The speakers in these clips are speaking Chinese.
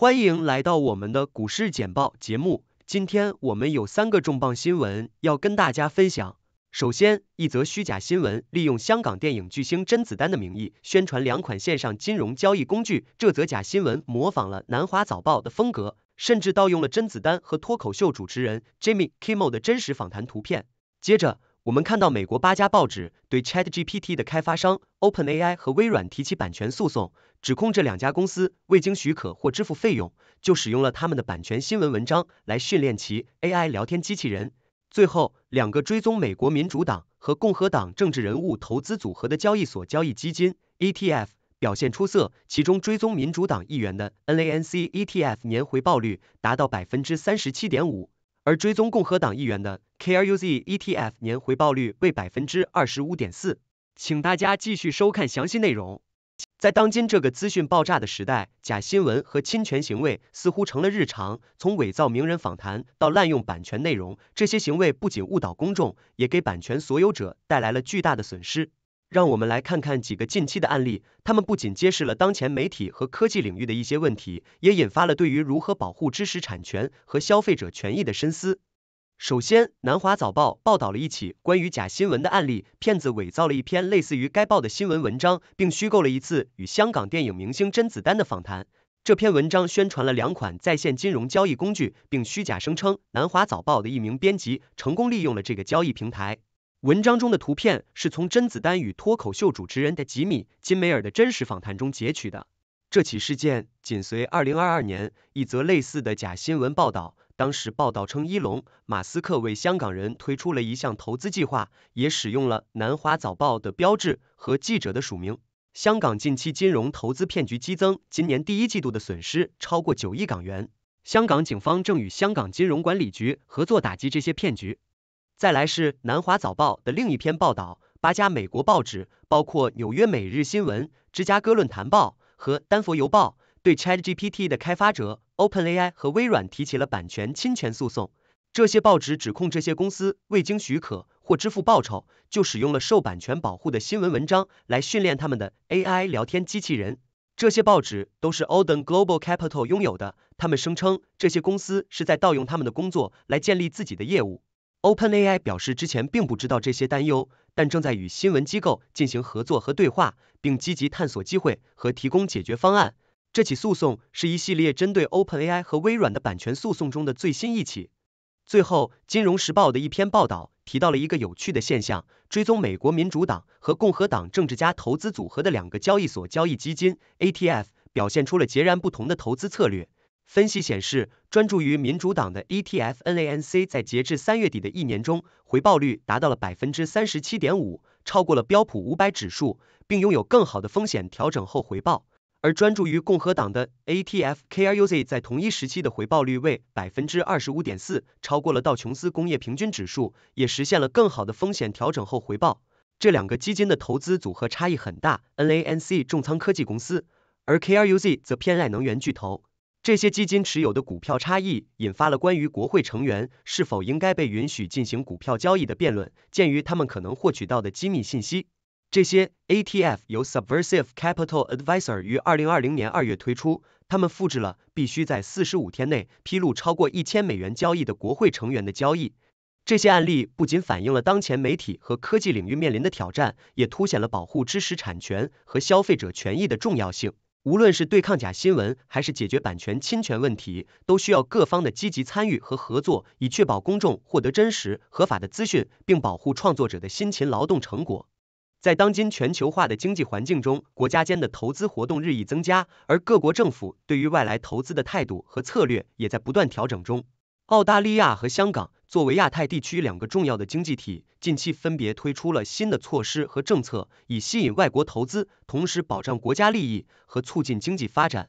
欢迎来到我们的股市简报节目，今天我们有三个重磅新闻要跟大家分享。首先，一则虚假新闻利用香港电影巨星甄子丹的名义宣传两款线上金融交易工具，这则假新闻模仿了《南华早报》的风格，甚至盗用了甄子丹和脱口秀主持人 Jimmy Kimmel 的真实访谈图片。接着，我们看到美国八家报纸对 Chat GPT 的开发商 Open AI 和微软提起版权诉讼，指控这两家公司未经许可或支付费用就使用了他们的版权新闻文章来训练其 AI 聊天机器人。最后，两个追踪美国民主党和共和党政治人物投资组合的交易所交易基金 ETF 表现出色，其中追踪民主党议员的 NANC ETF 年回报率达到百分之三十七点五，而追踪共和党议员的 k r u z ETF 年回报率为百分之二十五点四，请大家继续收看详细内容。在当今这个资讯爆炸的时代，假新闻和侵权行为似乎成了日常。从伪造名人访谈到滥用版权内容，这些行为不仅误导公众，也给版权所有者带来了巨大的损失。让我们来看看几个近期的案例，他们不仅揭示了当前媒体和科技领域的一些问题，也引发了对于如何保护知识产权和消费者权益的深思。首先，《南华早报》报道了一起关于假新闻的案例，骗子伪造了一篇类似于该报的新闻文章，并虚构了一次与香港电影明星甄子丹的访谈。这篇文章宣传了两款在线金融交易工具，并虚假声称《南华早报》的一名编辑成功利用了这个交易平台。文章中的图片是从甄子丹与脱口秀主持人的吉米·金梅尔的真实访谈中截取的。这起事件紧随2022年一则类似的假新闻报道。当时报道称，一龙马斯克为香港人推出了一项投资计划，也使用了南华早报的标志和记者的署名。香港近期金融投资骗局激增，今年第一季度的损失超过九亿港元。香港警方正与香港金融管理局合作打击这些骗局。再来是南华早报的另一篇报道，八家美国报纸，包括纽约每日新闻、芝加哥论坛报和丹佛邮报，对 ChatGPT 的开发者。OpenAI 和微软提起了版权侵权诉讼。这些报纸指控这些公司未经许可或支付报酬，就使用了受版权保护的新闻文章来训练他们的 AI 聊天机器人。这些报纸都是 o d e n Global Capital 拥有的。他们声称这些公司是在盗用他们的工作来建立自己的业务。OpenAI 表示之前并不知道这些担忧，但正在与新闻机构进行合作和对话，并积极探索机会和提供解决方案。这起诉讼是一系列针对 OpenAI 和微软的版权诉讼中的最新一起。最后，《金融时报》的一篇报道提到了一个有趣的现象：追踪美国民主党和共和党政治家投资组合的两个交易所交易基金 （ETF） 表现出了截然不同的投资策略。分析显示，专注于民主党的 ETF NANC 在截至三月底的一年中，回报率达到了百分之三十七点五，超过了标普五百指数，并拥有更好的风险调整后回报。而专注于共和党的 ATF KRUZ 在同一时期的回报率为百分之二十五点四，超过了道琼斯工业平均指数，也实现了更好的风险调整后回报。这两个基金的投资组合差异很大，NANC 重仓科技公司，而 KRUZ 则偏爱能源巨头。这些基金持有的股票差异引发了关于国会成员是否应该被允许进行股票交易的辩论，鉴于他们可能获取到的机密信息。这些 ATF 由 Subversive Capital a d v i s o r 于二零二零年二月推出，他们复制了必须在四十五天内披露超过一千美元交易的国会成员的交易。这些案例不仅反映了当前媒体和科技领域面临的挑战，也凸显了保护知识产权和消费者权益的重要性。无论是对抗假新闻，还是解决版权侵权问题，都需要各方的积极参与和合作，以确保公众获得真实、合法的资讯，并保护创作者的辛勤劳动成果。在当今全球化的经济环境中，国家间的投资活动日益增加，而各国政府对于外来投资的态度和策略也在不断调整中。澳大利亚和香港作为亚太地区两个重要的经济体，近期分别推出了新的措施和政策，以吸引外国投资，同时保障国家利益和促进经济发展。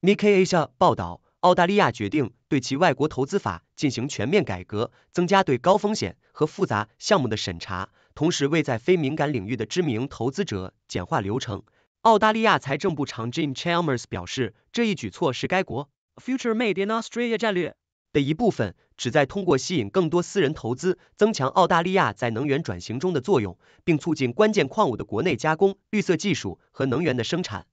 n i k Asia 报道，澳大利亚决定对其外国投资法进行全面改革，增加对高风险和复杂项目的审查。同时为在非敏感领域的知名投资者简化流程，澳大利亚财政部长 Jim Chalmers 表示，这一举措是该国 Future Made in Australia 战略的一部分，旨在通过吸引更多私人投资，增强澳大利亚在能源转型中的作用，并促进关键矿物的国内加工、绿色技术和能源的生产。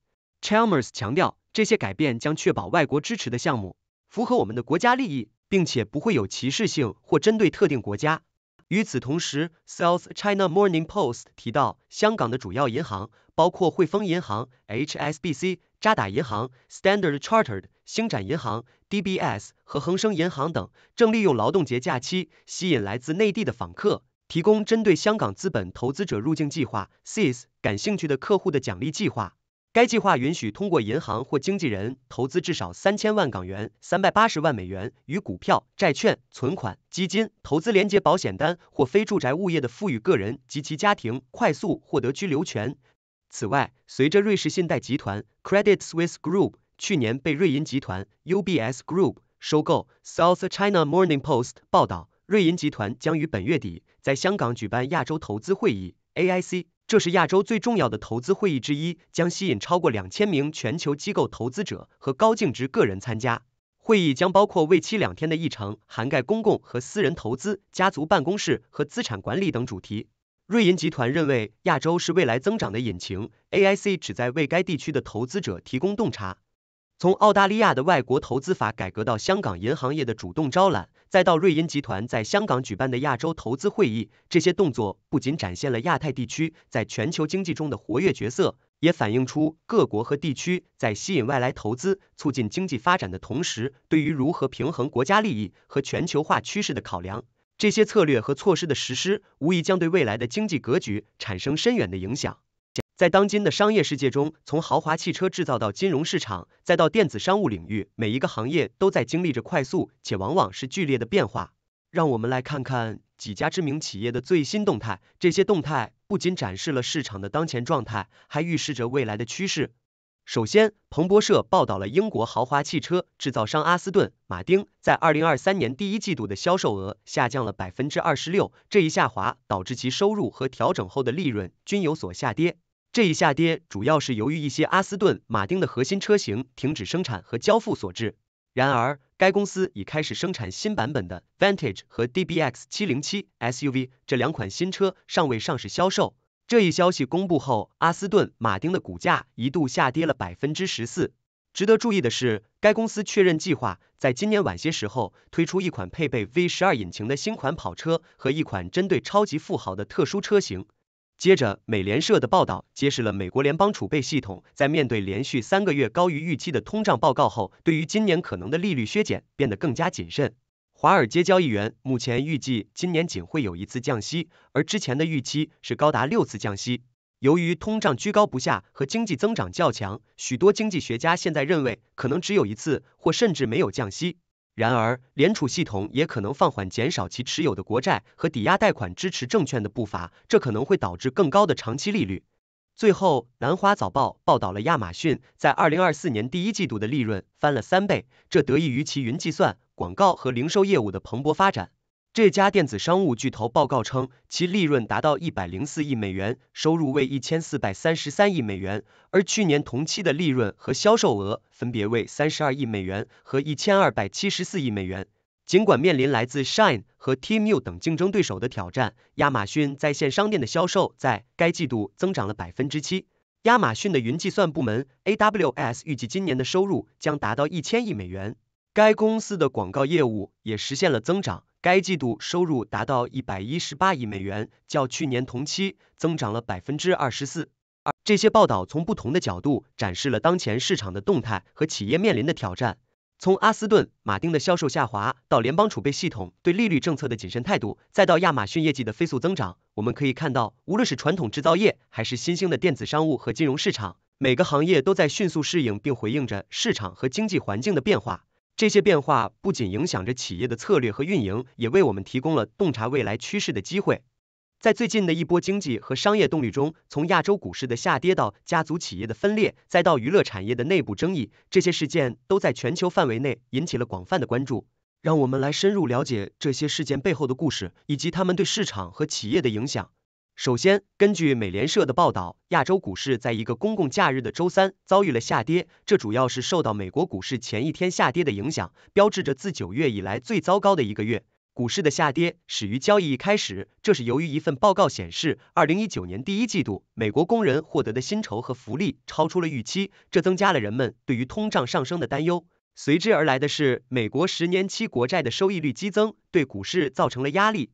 Chalmers 强调，这些改变将确保外国支持的项目符合我们的国家利益，并且不会有歧视性或针对特定国家。与此同时，South China Morning Post 提到，香港的主要银行包括汇丰银行 （HSBC）、渣打银行 （Standard Chartered）、星展银行 （DBS） 和恒生银行等，正利用劳动节假期吸引来自内地的访客，提供针对香港资本投资者入境计划 （CIS） 感兴趣的客户的奖励计划。该计划允许通过银行或经纪人投资至少三千万港元（三百八十万美元）与股票、债券、存款、基金、投资连接保险单或非住宅物业的富裕个人及其家庭快速获得居留权。此外，随着瑞士信贷集团 （Credit Suisse Group） 去年被瑞银集团 （UBS Group） 收购，South China Morning Post 报道，瑞银集团将于本月底在香港举办亚洲投资会议 （AIC）。这是亚洲最重要的投资会议之一，将吸引超过两千名全球机构投资者和高净值个人参加。会议将包括为期两天的议程，涵盖公共和私人投资、家族办公室和资产管理等主题。瑞银集团认为，亚洲是未来增长的引擎。AIC 旨在为该地区的投资者提供洞察，从澳大利亚的外国投资法改革到香港银行业的主动招揽。再到瑞银集团在香港举办的亚洲投资会议，这些动作不仅展现了亚太地区在全球经济中的活跃角色，也反映出各国和地区在吸引外来投资、促进经济发展的同时，对于如何平衡国家利益和全球化趋势的考量。这些策略和措施的实施，无疑将对未来的经济格局产生深远的影响。在当今的商业世界中，从豪华汽车制造到金融市场，再到电子商务领域，每一个行业都在经历着快速且往往是剧烈的变化。让我们来看看几家知名企业的最新动态。这些动态不仅展示了市场的当前状态，还预示着未来的趋势。首先，彭博社报道了英国豪华汽车制造商阿斯顿·马丁在二零二三年第一季度的销售额下降了百分之二十六，这一下滑导致其收入和调整后的利润均有所下跌。这一下跌主要是由于一些阿斯顿马丁的核心车型停止生产和交付所致。然而，该公司已开始生产新版本的 Vantage 和 DBX 七零七 SUV。这两款新车尚未上市销售。这一消息公布后，阿斯顿马丁的股价一度下跌了百分之十四。值得注意的是，该公司确认计划在今年晚些时候推出一款配备 V 十二引擎的新款跑车和一款针对超级富豪的特殊车型。接着，美联社的报道揭示了美国联邦储备系统在面对连续三个月高于预期的通胀报告后，对于今年可能的利率削减变得更加谨慎。华尔街交易员目前预计今年仅会有一次降息，而之前的预期是高达六次降息。由于通胀居高不下和经济增长较强，许多经济学家现在认为可能只有一次或甚至没有降息。然而，联储系统也可能放缓减少其持有的国债和抵押贷款支持证券的步伐，这可能会导致更高的长期利率。最后，南华早报报道了亚马逊在二零二四年第一季度的利润翻了三倍，这得益于其云计算、广告和零售业务的蓬勃发展。这家电子商务巨头报告称，其利润达到一百零四亿美元，收入为一千四百三十三亿美元，而去年同期的利润和销售额分别为三十二亿美元和一千二百七十四亿美元。尽管面临来自 Shine 和 t m u 等竞争对手的挑战，亚马逊在线商店的销售在该季度增长了百分之七。亚马逊的云计算部门 AWS 预计今年的收入将达到一千亿美元。该公司的广告业务也实现了增长，该季度收入达到一百一十八亿美元，较去年同期增长了百分之二十四。而这些报道从不同的角度展示了当前市场的动态和企业面临的挑战。从阿斯顿马丁的销售下滑，到联邦储备系统对利率政策的谨慎态度，再到亚马逊业绩的飞速增长，我们可以看到，无论是传统制造业还是新兴的电子商务和金融市场，每个行业都在迅速适应并回应着市场和经济环境的变化。这些变化不仅影响着企业的策略和运营，也为我们提供了洞察未来趋势的机会。在最近的一波经济和商业动力中，从亚洲股市的下跌到家族企业的分裂，再到娱乐产业的内部争议，这些事件都在全球范围内引起了广泛的关注。让我们来深入了解这些事件背后的故事，以及他们对市场和企业的影响。首先，根据美联社的报道，亚洲股市在一个公共假日的周三遭遇了下跌，这主要是受到美国股市前一天下跌的影响，标志着自九月以来最糟糕的一个月。股市的下跌始于交易一开始，这是由于一份报告显示，二零一九年第一季度美国工人获得的薪酬和福利超出了预期，这增加了人们对于通胀上升的担忧。随之而来的是，美国十年期国债的收益率激增，对股市造成了压力。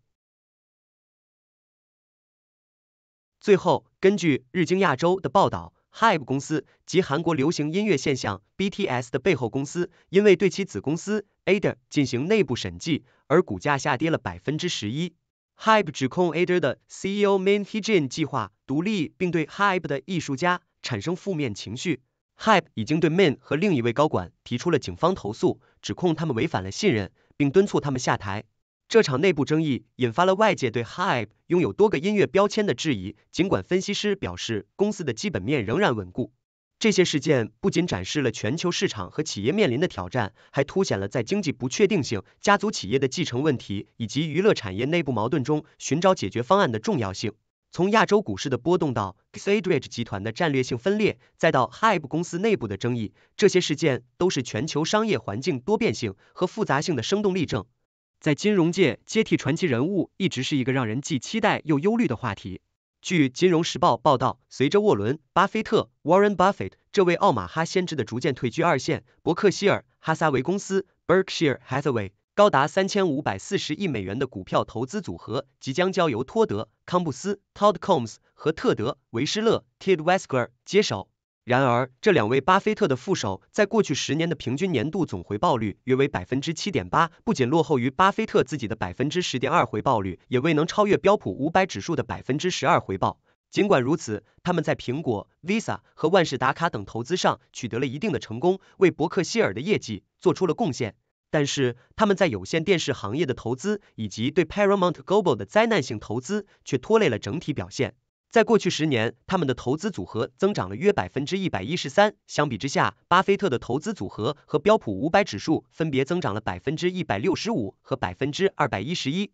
最后，根据日经亚洲的报道，Hype 公司及韩国流行音乐现象 BTS 的背后公司，因为对其子公司 a d a 进行内部审计，而股价下跌了百分之十一。Hype 指控 a d a 的 CEO Min Hee Jin 计划独立，并对 Hype 的艺术家产生负面情绪。Hype 已经对 Min 和另一位高管提出了警方投诉，指控他们违反了信任，并敦促他们下台。这场内部争议引发了外界对 Hype 拥有多个音乐标签的质疑，尽管分析师表示公司的基本面仍然稳固。这些事件不仅展示了全球市场和企业面临的挑战，还凸显了在经济不确定性、家族企业的继承问题以及娱乐产业内部矛盾中寻找解决方案的重要性。从亚洲股市的波动到 Cadridge 集团的战略性分裂，再到 Hype 公司内部的争议，这些事件都是全球商业环境多变性和复杂性的生动例证。在金融界，接替传奇人物一直是一个让人既期待又忧虑的话题。据《金融时报》报道，随着沃伦·巴菲特 （Warren Buffett） 这位奥马哈先知的逐渐退居二线，伯克希尔·哈撒韦公司 （Berkshire Hathaway） 高达三千五百四十亿美元的股票投资组合即将交由托德·康布斯 （Todd Combs） 和特德·维施勒 （Ted Wesker） 接手。然而，这两位巴菲特的副手在过去十年的平均年度总回报率约为百分之七点八，不仅落后于巴菲特自己的百分之十点二回报率，也未能超越标普五百指数的百分之十二回报。尽管如此，他们在苹果、Visa 和万事达卡等投资上取得了一定的成功，为伯克希尔的业绩做出了贡献。但是，他们在有线电视行业的投资以及对 Paramount Global 的灾难性投资，却拖累了整体表现。在过去十年，他们的投资组合增长了约百分之一百一十三。相比之下，巴菲特的投资组合和标普五百指数分别增长了百分之一百六十五和百分之二百一十一。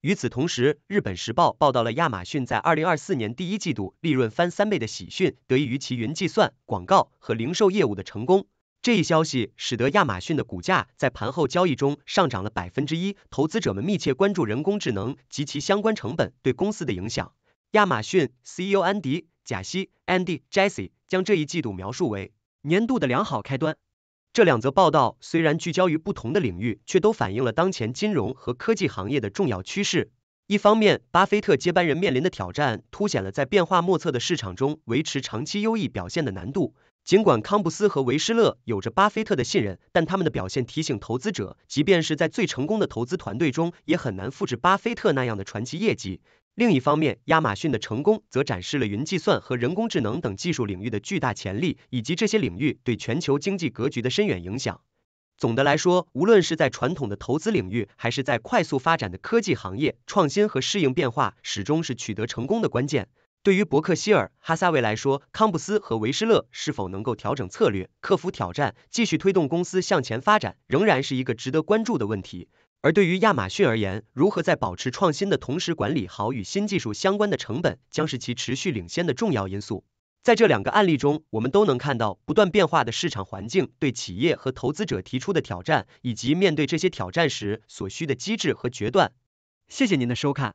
与此同时，日本时报报道了亚马逊在二零二四年第一季度利润翻三倍的喜讯，得益于其云计算、广告和零售业务的成功。这一消息使得亚马逊的股价在盘后交易中上涨了百分之一。投资者们密切关注人工智能及其相关成本对公司的影响。亚马逊 CEO 安迪贾西 Andy Jassy 将这一季度描述为年度的良好开端。这两则报道虽然聚焦于不同的领域，却都反映了当前金融和科技行业的重要趋势。一方面，巴菲特接班人面临的挑战凸显了在变化莫测的市场中维持长期优异表现的难度。尽管康布斯和维施勒有着巴菲特的信任，但他们的表现提醒投资者，即便是在最成功的投资团队中，也很难复制巴菲特那样的传奇业绩。另一方面，亚马逊的成功则展示了云计算和人工智能等技术领域的巨大潜力，以及这些领域对全球经济格局的深远影响。总的来说，无论是在传统的投资领域，还是在快速发展的科技行业，创新和适应变化始终是取得成功的关键。对于伯克希尔·哈撒韦来说，康布斯和维施勒是否能够调整策略、克服挑战、继续推动公司向前发展，仍然是一个值得关注的问题。而对于亚马逊而言，如何在保持创新的同时管理好与新技术相关的成本，将是其持续领先的重要因素。在这两个案例中，我们都能看到不断变化的市场环境对企业和投资者提出的挑战，以及面对这些挑战时所需的机制和决断。谢谢您的收看。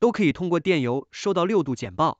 都可以通过电邮收到六度简报。